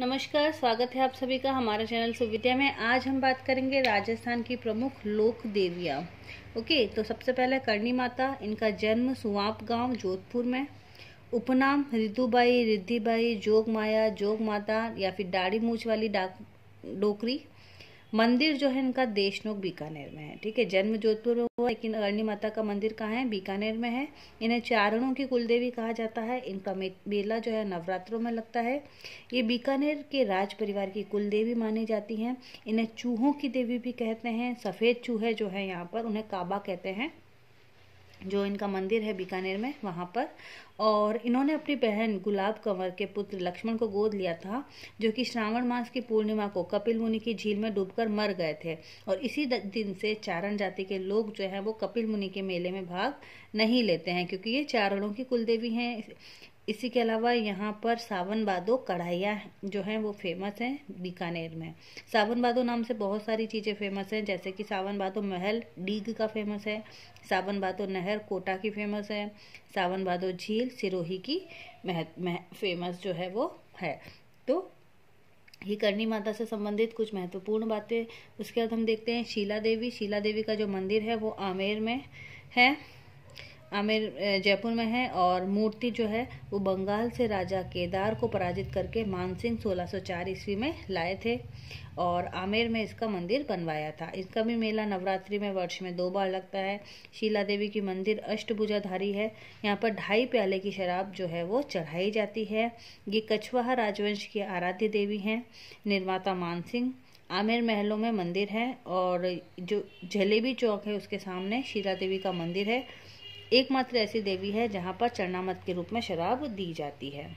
नमस्कार स्वागत है आप सभी का हमारा चैनल सुविद्या में आज हम बात करेंगे राजस्थान की प्रमुख लोक देवियाँ ओके तो सबसे पहले करणी माता इनका जन्म सुवाप गांव जोधपुर में उपनाम रितुबाई रिद्धिबाई जोग माया जोग माता या फिर दाढ़ी मूछ वाली डाक डोकरी मंदिर जो है इनका देशनोक बीकानेर में है ठीक है जन्म जोधपुर में हुआ लेकिन अरणी माता का मंदिर कहाँ है बीकानेर में है इन्हें चारणों की कुलदेवी कहा जाता है इनका मेला जो है नवरात्रों में लगता है ये बीकानेर के राज परिवार की कुलदेवी मानी जाती हैं इन्हें चूहों की देवी भी कहते हैं सफ़ेद चूहे जो है यहाँ पर उन्हें काबा कहते हैं जो इनका मंदिर है बीकानेर में वहाँ पर और इन्होंने अपनी बहन गुलाब कंवर के पुत्र लक्ष्मण को गोद लिया था जो कि श्रावण मास की पूर्णिमा को कपिल मुनि की झील में डूबकर मर गए थे और इसी दिन से चारण जाति के लोग जो हैं वो कपिल मुनि के मेले में भाग नहीं लेते हैं क्योंकि ये चारणों की कुलदेवी हैं इसी के अलावा यहाँ पर सावन बादो कढ़ाइयाँ जो हैं वो फेमस हैं बीकानेर में सावन बादो नाम से बहुत सारी चीज़ें फेमस हैं जैसे कि सावन बादो महल डीग का फेमस है सावन बादो नहर कोटा की फेमस है सावन बादो झील सिरोही की मह, मह फेमस जो है वो है तो ये करणी माता से संबंधित कुछ महत्वपूर्ण बातें उसके बाद हम देखते हैं शीला देवी शीला देवी का जो मंदिर है वो आमेर में है आमिर जयपुर में है और मूर्ति जो है वो बंगाल से राजा केदार को पराजित करके मानसिंह 1604 ईस्वी में लाए थे और आमेर में इसका मंदिर बनवाया था इसका भी मेला नवरात्रि में वर्ष में दो बार लगता है शीला देवी की मंदिर अष्टभुजाधारी है यहाँ पर ढाई प्याले की शराब जो है वो चढ़ाई जाती है ये कछवाहा राजवंश की आराध्य देवी हैं निर्माता मानसिंह आमेर महलों में मंदिर है और जो जलेबी चौक है उसके सामने शीला देवी का मंदिर है एकमात्र ऐसी देवी है जहाँ पर चरणामत के रूप में शराब दी जाती है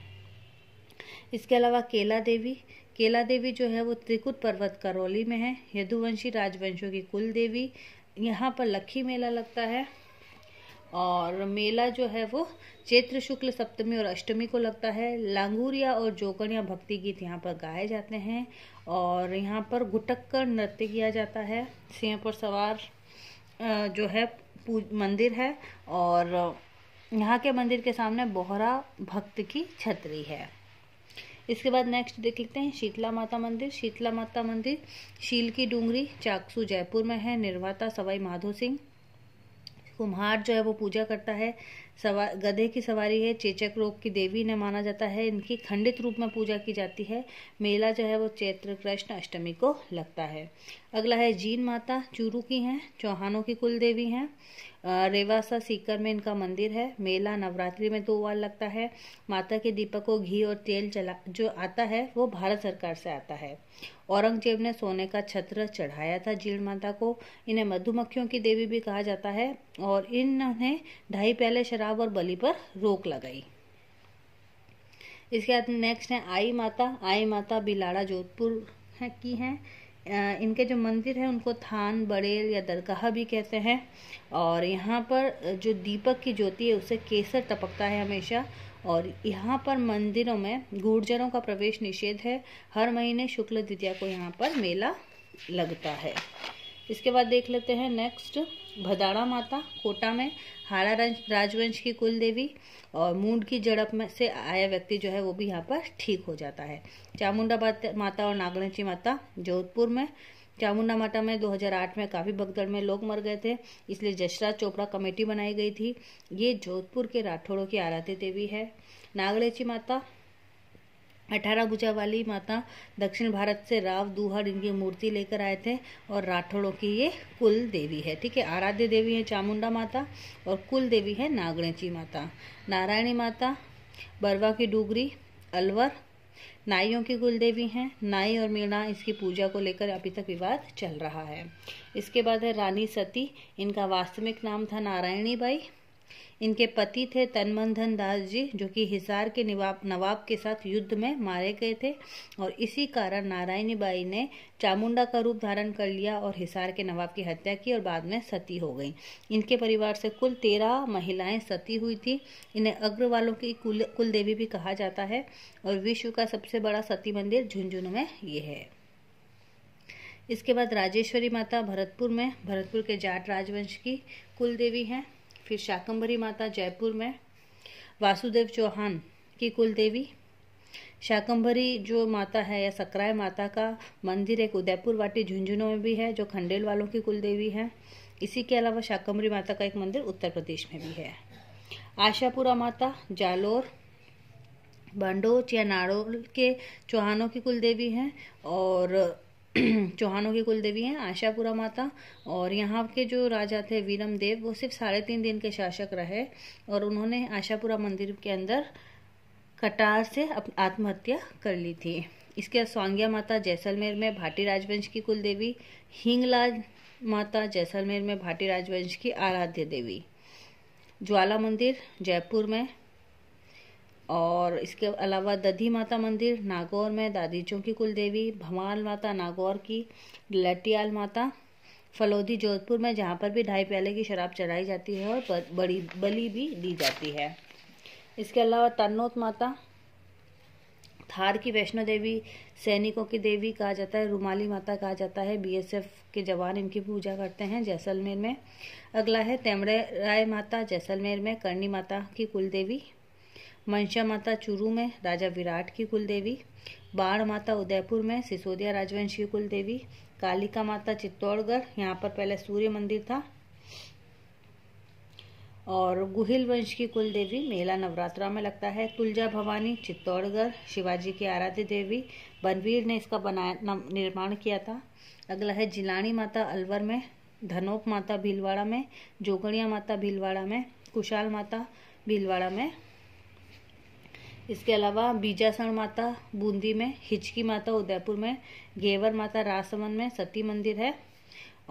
इसके अलावा केला देवी केला देवी जो है वो त्रिकुट पर्वत करौली में है यदुवंशी राजवंशों की कुल देवी यहाँ पर लखी मेला लगता है और मेला जो है वो चैत्र शुक्ल सप्तमी और अष्टमी को लगता है लांगूरिया और जोकन भक्ति गीत यहाँ पर गाए जाते हैं और यहाँ पर घुटक कर नृत्य किया जाता है सिंह पर सवार जो है मंदिर है और यहाँ के मंदिर के सामने बोहरा भक्त की छतरी है इसके बाद नेक्स्ट देख लेते हैं शीतला माता मंदिर शीतला माता मंदिर शील की डूंगरी चाकसू जयपुर में है निर्माता सवाई माधो सिंह कुम्हार जो है वो पूजा करता है सवा गधे की सवारी है चेचक रोग की देवी ने माना जाता है इनकी खंडित रूप में पूजा की जाती है मेला जो है वो चैत्र कृष्ण अष्टमी को लगता है अगला है जीन माता चूरू की हैं चौहानों की कुल देवी हैं रेवासा सीकर में इनका मंदिर है मेला नवरात्रि में दो बार लगता है माता के दीपक को घी और तेल चला जो आता है वो भारत सरकार से आता है औरंगजेब ने सोने का छत्र चढ़ाया था जीर्ण माता को इन्हें मधुमक्खियों की देवी भी कहा जाता है और इन्होंने ढाई प्याले शराब शराब और बलि पर रोक लगाई इसके बाद नेक्स्ट है आई माता आई माता बिलाड़ा जोधपुर है, की हैं इनके जो मंदिर हैं उनको थान बड़ेल या दरगाह भी कहते हैं और यहाँ पर जो दीपक की ज्योति है उसे केसर टपकता है हमेशा और यहाँ पर मंदिरों में गुर्जरों का प्रवेश निषेध है हर महीने शुक्ल द्वितीया को यहाँ पर मेला लगता है इसके बाद देख लेते हैं नेक्स्ट भदाड़ा माता कोटा में हारा राजवंश की कुल देवी और मूड की जड़प में से आया व्यक्ति जो है वो भी यहाँ पर ठीक हो जाता है चामुंडा माता और नागलची माता जोधपुर में चामुंडा माता में 2008 में काफ़ी भगदड़ में लोग मर गए थे इसलिए जशराज चोपड़ा कमेटी बनाई गई थी ये जोधपुर के राठौड़ों की आराध्य देवी है नागलेची माता अठारह भुजा वाली माता दक्षिण भारत से राव दूहर इनकी मूर्ति लेकर आए थे और राठौड़ों की ये कुल देवी है ठीक है आराध्य देवी है चामुंडा माता और कुल देवी है नागणची माता नारायणी माता बरवा की डूगरी अलवर नाइयों की कुल देवी हैं नाई और मीणा इसकी पूजा को लेकर अभी तक विवाद चल रहा है इसके बाद है रानी सती इनका वास्तविक नाम था नारायणी बाई इनके पति थे तनमंधन दास जी जो कि हिसार के निवाब नवाब के साथ युद्ध में मारे गए थे और इसी कारण नारायणी बाई ने चामुंडा का रूप धारण कर लिया और हिसार के नवाब की हत्या की और बाद में सती हो गई इनके परिवार से कुल तेरह महिलाएं सती हुई थी इन्हें अग्रवालों की कुल कुल देवी भी कहा जाता है और विश्व का सबसे बड़ा सती मंदिर झुंझुनू में ये है इसके बाद राजेश्वरी माता भरतपुर में भरतपुर के जाट राजवंश की कुल देवी हैं फिर शाकंभरी माता जयपुर में वासुदेव चौहान की कुल देवी शाकंभरी जो माता है या सकराय माता का मंदिर एक उदयपुर वाटी झुंझुनू में भी है जो खंडेल वालों की कुल देवी है इसी के अलावा शाकंभरी माता का एक मंदिर उत्तर प्रदेश में भी है आशापुरा माता जालोर बंडोच या नाड़ोल के चौहानों की कुल देवी हैं और चौहानों की कुल देवी हैं आशापुरा माता और यहाँ के जो राजा थे वीरम देव वो सिर्फ साढ़े तीन दिन के शासक रहे और उन्होंने आशापुरा मंदिर के अंदर कटार से आत्महत्या कर ली थी इसके स्वांग्या माता जैसलमेर में भाटी राजवंश की कुल देवी हिंगला माता जैसलमेर में भाटी राजवंश की आराध्य देवी ज्वाला मंदिर जयपुर में और इसके अलावा दधी माता मंदिर नागौर में दादीचों की कुल देवी भवाल माता नागौर की लटियाल माता फलौदी जोधपुर में जहाँ पर भी ढाई प्याले की शराब चढ़ाई जाती है और बड़ी बलि भी दी जाती है इसके अलावा तन्नोत माता थार की वैष्णो देवी सैनिकों की देवी कहा जाता है रुमाली माता कहा जाता है बीएसएफ के जवान इनकी पूजा करते हैं जैसलमेर में अगला है तेमड़े राय माता जैसलमेर में करणी माता की कुल देवी मंशा माता चूरू में राजा विराट की कुलदेवी बाढ़ माता उदयपुर में सिसोदिया राजवंश की कुलदेवी कालिका माता चित्तौड़गढ़ यहाँ पर पहले सूर्य मंदिर था और गुहिल वंश की कुल देवी मेला नवरात्रा में लगता है तुलजा भवानी चित्तौड़गढ़ शिवाजी की आराध्य देवी बनवीर ने इसका बनाया निर्माण किया था अगला है जिलानी माता अलवर में धनोप माता भीलवाड़ा में जोगणिया माता भीलवाड़ा में कुशाल माता भीलवाड़ा में इसके अलावा बीजासन माता बूंदी में हिचकी माता उदयपुर में गेवर माता राजसमंद में सती मंदिर है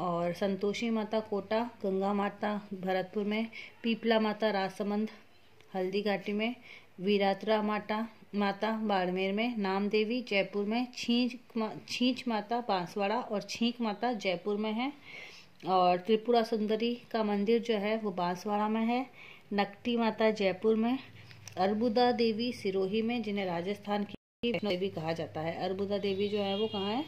और संतोषी माता कोटा गंगा माता भरतपुर में पीपला माता राजसमंद हल्दी घाटी में वीरात्रा माता माता बाड़मेर में नामदेवी जयपुर में छींच मा, छींच माता बांसवाड़ा और छींक माता जयपुर में है और त्रिपुरा सुंदरी का मंदिर जो है वो बांसवाड़ा में है नकटी माता जयपुर में अर्बुदा देवी सिरोही में जिन्हें राजस्थान की वैष्णो देवी कहा जाता है अर्बुदा देवी जो है वो कहाँ है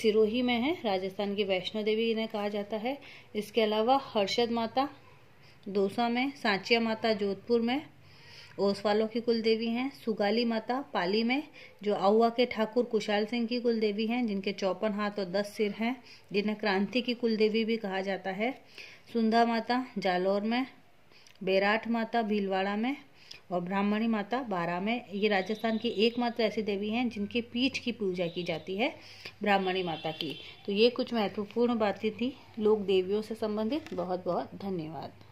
सिरोही में है राजस्थान की वैष्णो देवी इन्हें कहा जाता है इसके अलावा हर्षद माता दौसा में सांचिया माता जोधपुर में ओसवालों की कुल देवी हैं सुगाली माता पाली में जो आउआ के ठाकुर कुशाल सिंह की कुल देवी हैं जिनके चौपन हाथ और दस सिर हैं जिन्हें क्रांति की कुल देवी भी कहा जाता है सुंधा माता जालौर में बैराठ माता भीलवाड़ा में और ब्राह्मणी माता बारा में ये राजस्थान की एकमात्र ऐसी देवी हैं जिनके पीठ की पूजा की जाती है ब्राह्मणी माता की तो ये कुछ महत्वपूर्ण बातें थी लोक देवियों से संबंधित बहुत बहुत धन्यवाद